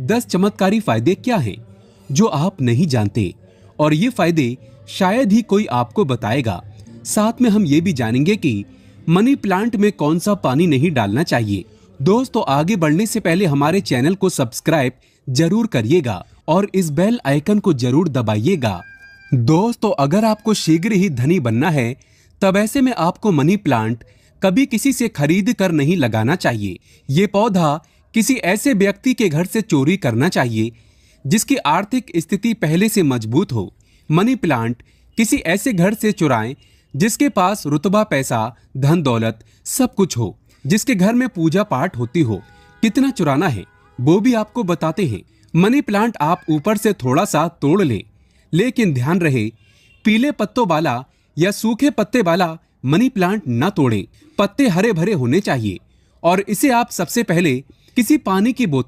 दस चमत्कारी फायदे क्या हैं जो आप नहीं जानते और ये फायदे शायद ही कोई आपको बताएगा साथ में हम ये भी जानेंगे कि मनी प्लांट में कौन सा पानी नहीं डालना चाहिए दोस्तों आगे बढ़ने से पहले हमारे चैनल को सब्सक्राइब जरूर करिएगा और इस बेल आइकन को जरूर दबाइएगा दोस्तों अगर आपको शीघ्र ही धनी बनना है तब ऐसे में आपको मनी प्लांट कभी किसी से खरीद कर नहीं लगाना चाहिए ये पौधा किसी ऐसे व्यक्ति के घर से चोरी करना चाहिए जिसकी आर्थिक स्थिति पहले से मजबूत हो मनी प्लांट किसी ऐसे घर से चुराएं जिसके पास रुतबा पैसा धन दौलत सब कुछ हो जिसके घर में पूजा पाठ होती हो कितना चुराना है वो भी आपको बताते हैं मनी प्लांट आप ऊपर से थोड़ा सा तोड़ लें लेकिन ध्यान रहे पीले पत्तों वाला या सूखे पत्ते वाला मनी प्लांट न तोड़ें पत्ते हरे भरे होने चाहिए और इसे आप सबसे पहले किसी पानी की बोतल